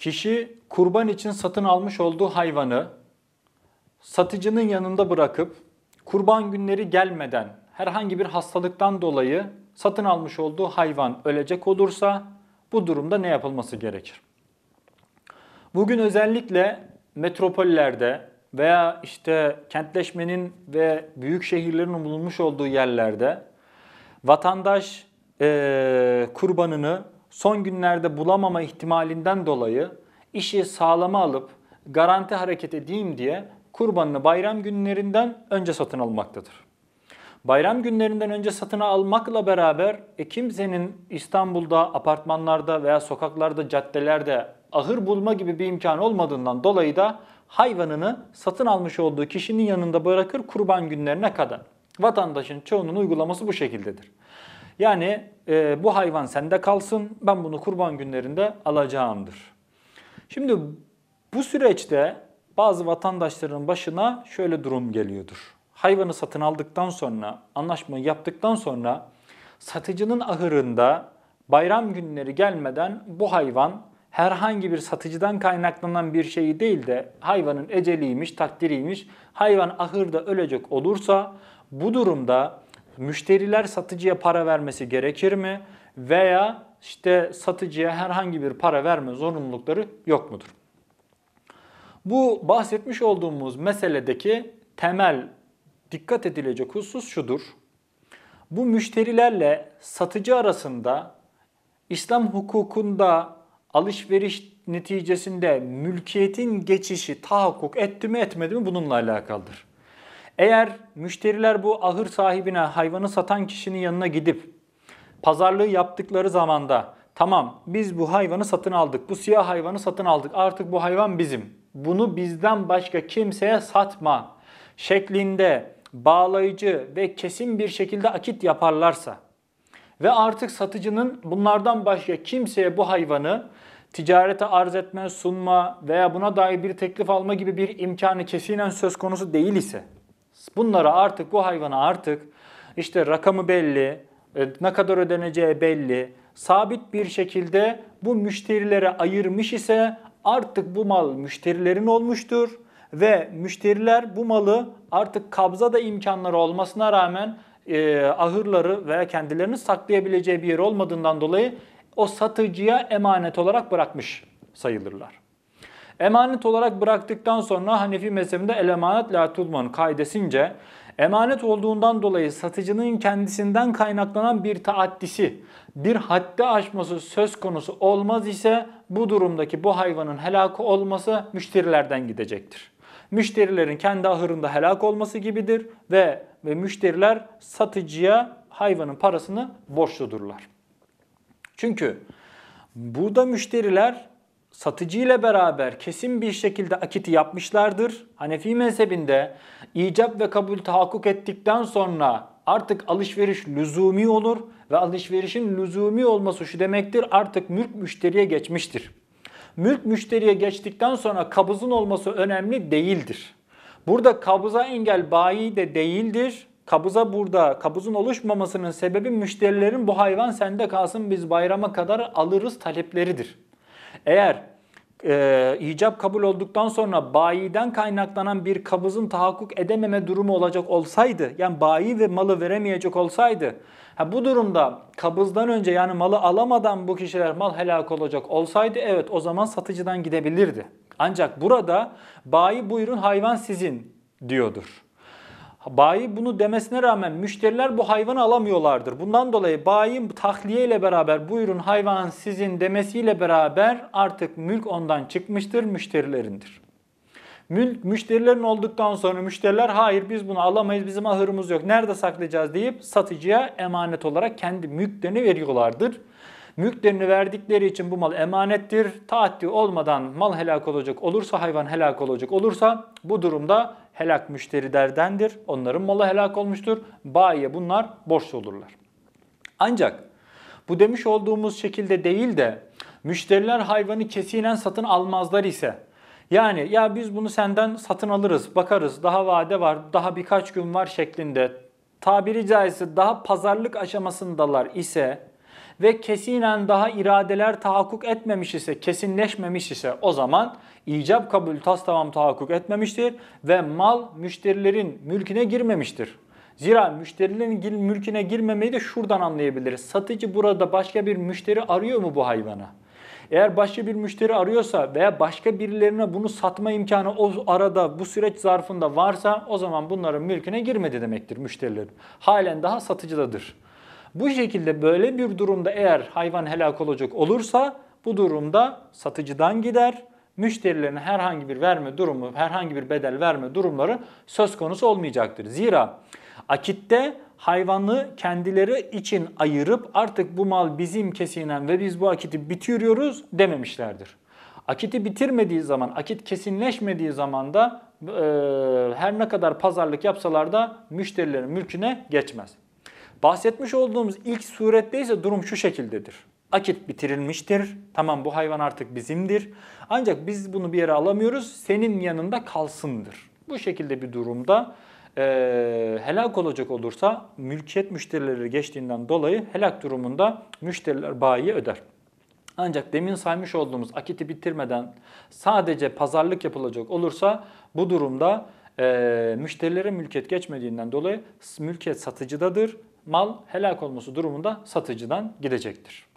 Kişi kurban için satın almış olduğu hayvanı satıcının yanında bırakıp kurban günleri gelmeden herhangi bir hastalıktan dolayı satın almış olduğu hayvan ölecek olursa bu durumda ne yapılması gerekir? Bugün özellikle metropollerde veya işte kentleşmenin ve büyük şehirlerin bulunmuş olduğu yerlerde vatandaş e, kurbanını son günlerde bulamama ihtimalinden dolayı işi sağlama alıp garanti hareket edeyim diye kurbanını bayram günlerinden önce satın almaktadır. Bayram günlerinden önce satın almakla beraber e, kimsenin İstanbul'da apartmanlarda veya sokaklarda, caddelerde ahır bulma gibi bir imkan olmadığından dolayı da hayvanını satın almış olduğu kişinin yanında bırakır kurban günlerine kadar. Vatandaşın çoğunun uygulaması bu şekildedir. Yani e, bu hayvan sende kalsın ben bunu kurban günlerinde alacağımdır. Şimdi bu süreçte bazı vatandaşların başına şöyle durum geliyordur. Hayvanı satın aldıktan sonra, anlaşmayı yaptıktan sonra satıcının ahırında bayram günleri gelmeden bu hayvan herhangi bir satıcıdan kaynaklanan bir şeyi değil de hayvanın eceliymiş, takdiriymiş, hayvan ahırda ölecek olursa bu durumda müşteriler satıcıya para vermesi gerekir mi? Veya işte satıcıya herhangi bir para verme zorunlulukları yok mudur? Bu bahsetmiş olduğumuz meseledeki temel dikkat edilecek husus şudur. Bu müşterilerle satıcı arasında İslam hukukunda alışveriş neticesinde mülkiyetin geçişi tahakkuk etti mi etmedi mi bununla alakalıdır. Eğer müşteriler bu ahır sahibine hayvanı satan kişinin yanına gidip pazarlığı yaptıkları zamanda tamam biz bu hayvanı satın aldık, bu siyah hayvanı satın aldık artık bu hayvan bizim. Bunu bizden başka kimseye satma şeklinde bağlayıcı ve kesin bir şekilde akit yaparlarsa ve artık satıcının bunlardan başka kimseye bu hayvanı ticarete arz etme, sunma veya buna dair bir teklif alma gibi bir imkanı kesinen söz konusu değil ise Bunlara artık bu hayvana artık işte rakamı belli, e, ne kadar ödeneceği belli, sabit bir şekilde bu müşterilere ayırmış ise artık bu mal müşterilerin olmuştur ve müşteriler bu malı artık kabza da imkanları olmasına rağmen e, ahırları veya kendilerini saklayabileceği bir yer olmadığından dolayı o satıcıya emanet olarak bırakmış sayılırlar. Emanet olarak bıraktıktan sonra Hanefi mezhebinde el emanet la tudman kaidesince emanet olduğundan dolayı satıcının kendisinden kaynaklanan bir taaddisi, bir haddi aşması söz konusu olmaz ise bu durumdaki bu hayvanın helakı olması müşterilerden gidecektir. Müşterilerin kendi ahırında helak olması gibidir ve ve müşteriler satıcıya hayvanın parasını borçludurlar. Çünkü burada müşteriler satıcı ile beraber kesin bir şekilde akiti yapmışlardır. Hanefi mezhebinde icap ve kabul tahakkuk ettikten sonra artık alışveriş lüzumi olur ve alışverişin lüzumi olması şu demektir artık mülk müşteriye geçmiştir. Mülk müşteriye geçtikten sonra kabızın olması önemli değildir. Burada kabuza engel bayi de değildir. Kabuza burada, kabuzun oluşmamasının sebebi müşterilerin bu hayvan sende kalsın biz bayrama kadar alırız talepleridir. Eğer e, icap kabul olduktan sonra bayiden kaynaklanan bir kabızın tahakkuk edememe durumu olacak olsaydı, yani bayi ve malı veremeyecek olsaydı, ha, bu durumda kabızdan önce yani malı alamadan bu kişiler mal helak olacak olsaydı, evet o zaman satıcıdan gidebilirdi. Ancak burada bayi buyurun hayvan sizin diyordur. Bayi bunu demesine rağmen müşteriler bu hayvanı alamıyorlardır. Bundan dolayı bayin tahliye ile beraber buyurun hayvan sizin demesiyle beraber artık mülk ondan çıkmıştır, müşterilerindir. Mülk müşterilerin olduktan sonra müşteriler hayır biz bunu alamayız, bizim ahırımız yok, nerede saklayacağız deyip satıcıya emanet olarak kendi mülklerini veriyorlardır. Mülklerini verdikleri için bu mal emanettir. Taatti olmadan mal helak olacak olursa, hayvan helak olacak olursa bu durumda helak müşterilerdendir. Onların malı helak olmuştur. Bayiye bunlar borçlu olurlar. Ancak bu demiş olduğumuz şekilde değil de müşteriler hayvanı kesinen satın almazlar ise yani ya biz bunu senden satın alırız, bakarız, daha vade var, daha birkaç gün var şeklinde tabiri caizse daha pazarlık aşamasındalar ise ve kesinen daha iradeler tahakkuk etmemiş ise, kesinleşmemiş ise o zaman icap kabul tas tamam tahakkuk etmemiştir ve mal müşterilerin mülküne girmemiştir. Zira müşterilerin mülküne girmemeyi de şuradan anlayabiliriz. Satıcı burada başka bir müşteri arıyor mu bu hayvana? Eğer başka bir müşteri arıyorsa veya başka birilerine bunu satma imkanı o arada bu süreç zarfında varsa o zaman bunların mülküne girmedi demektir müşterilerin. Halen daha satıcıdadır. Bu şekilde böyle bir durumda eğer hayvan helak olacak olursa bu durumda satıcıdan gider, müşterilerine herhangi bir verme durumu, herhangi bir bedel verme durumları söz konusu olmayacaktır. Zira akitte hayvanı kendileri için ayırıp artık bu mal bizim kesinen ve biz bu akiti bitiriyoruz dememişlerdir. Akiti bitirmediği zaman, akit kesinleşmediği zaman da e, her ne kadar pazarlık yapsalar da müşterilerin mülküne geçmez. Bahsetmiş olduğumuz ilk surette ise durum şu şekildedir. Akit bitirilmiştir. Tamam bu hayvan artık bizimdir. Ancak biz bunu bir yere alamıyoruz. Senin yanında kalsındır. Bu şekilde bir durumda e, helak olacak olursa mülkiyet müşterileri geçtiğinden dolayı helak durumunda müşteriler bayiye öder. Ancak demin saymış olduğumuz akiti bitirmeden sadece pazarlık yapılacak olursa bu durumda e, müşterilere mülkiyet geçmediğinden dolayı mülkiyet satıcıdadır mal helak olması durumunda satıcıdan gidecektir.